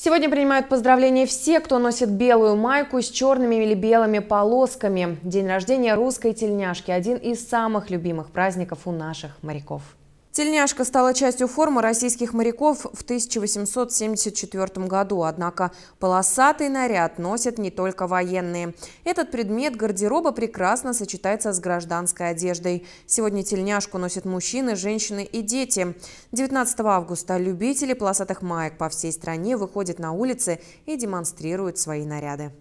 Сегодня принимают поздравления все, кто носит белую майку с черными или белыми полосками. День рождения русской тельняшки – один из самых любимых праздников у наших моряков. Тельняшка стала частью формы российских моряков в 1874 году, однако полосатый наряд носят не только военные. Этот предмет гардероба прекрасно сочетается с гражданской одеждой. Сегодня тельняшку носят мужчины, женщины и дети. 19 августа любители полосатых маек по всей стране выходят на улицы и демонстрируют свои наряды.